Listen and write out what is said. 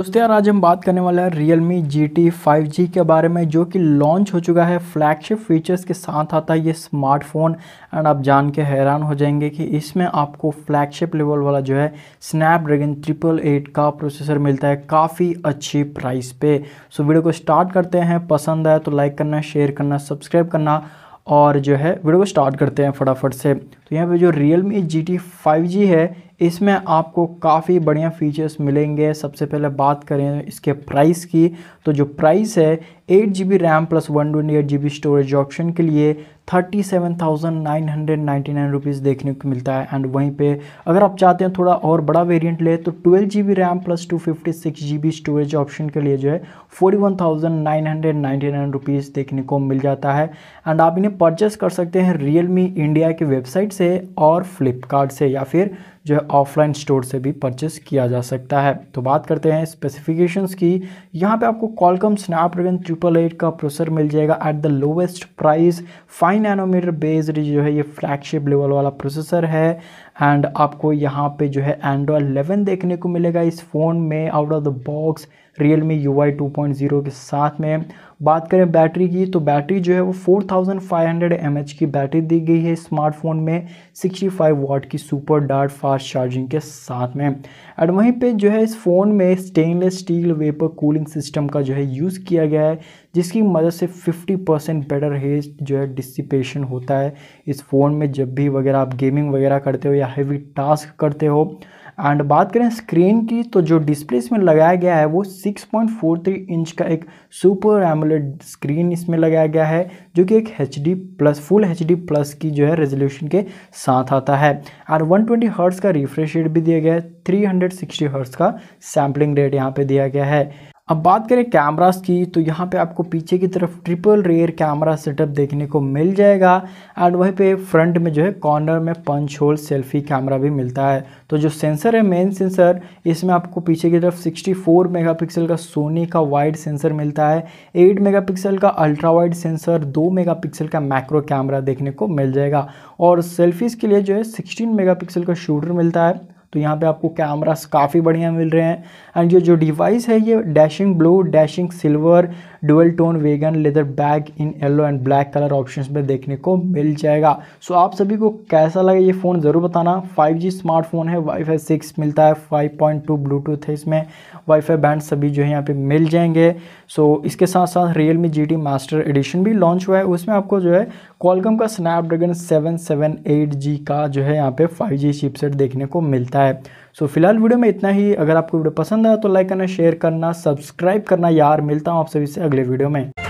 दोस्तों यार आज हम बात करने वाले हैं Realme GT 5G के बारे में जो कि लॉन्च हो चुका है फ्लैगशिप फीचर्स के साथ आता है ये स्मार्टफोन एंड आप जान के हैरान हो जाएंगे कि इसमें आपको फ्लैगशिप लेवल वाला जो है स्नैपड्रैगन ट्रिपल एट का प्रोसेसर मिलता है काफ़ी अच्छी प्राइस पे सो वीडियो को स्टार्ट करते हैं पसंद आए तो लाइक करना शेयर करना सब्सक्राइब करना और जो है वीडियो को स्टार्ट करते हैं फटाफट से तो यहाँ पे जो रियल मी जी है इसमें आपको काफ़ी बढ़िया फीचर्स मिलेंगे सबसे पहले बात करें इसके प्राइस की तो जो प्राइस है eight G B RAM plus one twenty eight G B storage option के लिए thirty seven thousand nine hundred ninety nine rupees देखने को मिलता है एंड वहीं पे अगर आप चाहते हैं थोड़ा और बड़ा वेरिएंट ले तो twelve G B RAM plus two fifty six G B storage option के लिए जो है forty one thousand nine hundred ninety nine rupees देखने को मिल जाता है एंड आप इन्हें परचेस कर सकते हैं रियल मी इंडिया की वेबसाइट से और फ्लिपकार्ट से या फिर जो है ऑफलाइन स्टोर से भी परचेस किया जा सकता है तो बात करते हैं स्पेसिफिकेशंस की यहाँ पे आपको कॉलकम स्नैपड्रैगन ट्रिपल एट का प्रोसेसर मिल जाएगा at the lowest price fine five nanometer based जो है ये फ्लैगशिप लेवल वाला प्रोसेसर है एंड आपको यहाँ पे जो है एंड्रॉयड एलेवन देखने को मिलेगा इस फ़ोन में out of the box Realme U I के साथ में बात करें बैटरी की तो बैटरी जो है वो 4500 थाउजेंड की बैटरी दी गई है स्मार्टफोन में 65 वाट की सुपर डार्ट फास्ट चार्जिंग के साथ में एंड वहीं पे जो है इस फ़ोन में stainless steel vapour cooling system का जो है यूज़ किया गया है जिसकी मदद से 50 परसेंट बेटर हेज जो है डिसिपेशन होता है इस फ़ोन में जब भी वगैरह आप गेमिंग वगैरह करते हो या हैवी टास्क करते हो एंड बात करें स्क्रीन की तो जो डिस्प्ले इसमें लगाया गया है वो 6.43 इंच का एक सुपर एमुलेट स्क्रीन इसमें लगाया गया है जो कि एक H plus full H plus की जो है रेजोल्यूशन के साथ आता है और 120 ट्वेंटी हर्ट्स का रिफ्रेश रेट भी दिया गया है 360 हर्ट्स का सैम्पलिंग रेट यहाँ पे दिया गया है अब बात करें कैमरास की तो यहाँ पे आपको पीछे की तरफ ट्रिपल रेयर कैमरा सेटअप देखने को मिल जाएगा एंड वहीं पे फ्रंट में जो है कॉर्नर में पंच होल सेल्फी कैमरा भी मिलता है तो जो सेंसर है मेन सेंसर इसमें आपको पीछे की तरफ 64 मेगापिक्सल का सोनी का वाइड सेंसर मिलता है 8 मेगापिक्सल का अल्ट्रा वाइड सेंसर 2 मेगापिक्सल का मैक्रो कैमरा देखने को मिल जाएगा और सेल्फीज़ के लिए जो है सिक्सटीन मेगा का शूटर मिलता है तो यहाँ पे आपको कैमरास काफ़ी बढ़िया मिल रहे हैं एंड ये जो डिवाइस है ये dashing blue dashing silver dual tone vegan leather back in yellow and black colour option में देखने को मिल जाएगा सो आप सभी को कैसा लगे ये फ़ोन ज़रूर बताना 5G स्मार्टफोन है वाईफाई सिक्स मिलता है 5.2 ब्लूटूथ है इसमें वाईफाई बैंड सभी जो है यहाँ पे मिल जाएंगे सो so, इसके साथ साथ Realme G master edition भी लॉन्च हुआ है उसमें आपको जो है कॉलकम का Snapdragon seven seven eight G का जो है यहाँ पे फाइव जी चिपसेट देखने को मिलता है है सो so, फिलहाल वीडियो में इतना ही अगर आपको वीडियो पसंद आया तो लाइक करना शेयर करना सब्सक्राइब करना यार मिलता हूँ आप सभी से अगले वीडियो में